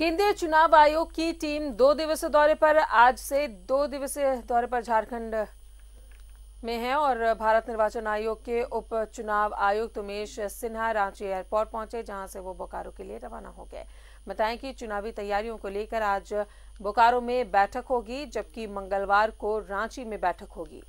केंद्रीय चुनाव आयोग की टीम दो दिवसीय दौरे पर आज से दो दिवसीय दौरे पर झारखंड में है और भारत निर्वाचन आयोग के उप चुनाव आयुक्त उमेश सिन्हा रांची एयरपोर्ट पहुंचे जहां से वो बोकारो के लिए रवाना हो गए बताएं कि चुनावी तैयारियों को लेकर आज बोकारो में बैठक होगी जबकि मंगलवार को रांची में बैठक होगी